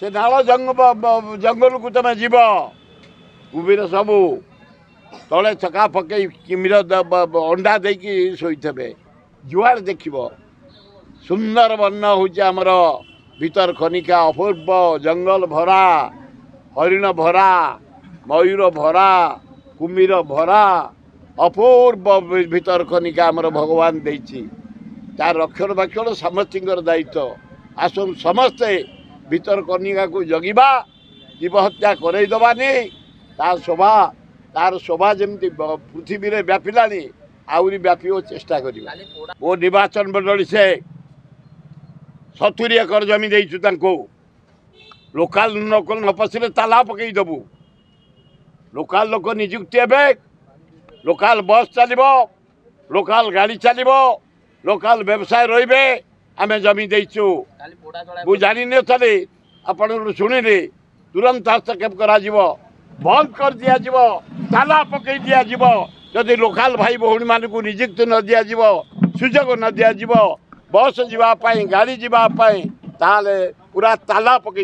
ସେ ନାଳ ଜଙ୍ଗଲକୁ ତୁମେ ଯିବ କୁମ୍ଭୀର ସବୁ ତଳେ ଚକା ପକେଇ କିମିର ଅଣ୍ଡା ଦେଇକି ଶୋଇଥିବେ ଯୁଆଡ଼େ ଦେଖିବ ସୁନ୍ଦର ବର୍ଣ୍ଣ ହେଉଛି ଆମର ଭିତର ଖନିକା ଅପୂର୍ବ ଜଙ୍ଗଲ ଭରା ହରିଣ ଭରା ମୟୂର ଭରା କୁମ୍ଭୀର ଭରା ଅପୂର୍ବ ଭିତର ଖନିକା ଆମର ଭଗବାନ ଦେଇଛି ତା ରକ୍ଷଣ ବାକ୍ଷଣ ସମସ୍ତିଙ୍କର ଦାୟିତ୍ୱ ଆସନ୍ତୁ ସମସ୍ତେ ଭିତରକନିକାକୁ ଜଗିବା ଜୀବ ହତ୍ୟା କରେଇଦେବାନି ତା ଶୋଭା ତାର ଶୋଭା ଯେମିତି ପୃଥିବୀରେ ବ୍ୟାପିଲାଣି ଆହୁରି ବ୍ୟାପିବାକୁ ଚେଷ୍ଟା କରିବା ମୋ ନିର୍ବାଚନ ମଣ୍ଡଳୀ ସେ ସତୁରି ଏକର ଜମି ଦେଇଛୁ ତାଙ୍କୁ ଲୋକାଲ ଲୋକ ନ ପଶିଲେ ତାଲା ପକାଇଦେବୁ ଲୋକାଲ ଲୋକ ନିଯୁକ୍ତି ହେବେ ଲୋକାଲ ବସ୍ ଚାଲିବ ଲୋକାଲ ଗାଡ଼ି ଚାଲିବ ଲୋକାଲ ବ୍ୟବସାୟ ରହିବେ आम जमी दे जानी थे आपण शुणिले तुरंत हस्तक्षेप कर बंद कर दिजाव ताला पक दिजाव जदि लोकाल भाई भाई मान को निजुक्ति न दिजाव सुजोग न दिजाव बस जीवाई गाड़ी जीवाई पूरा ताला पक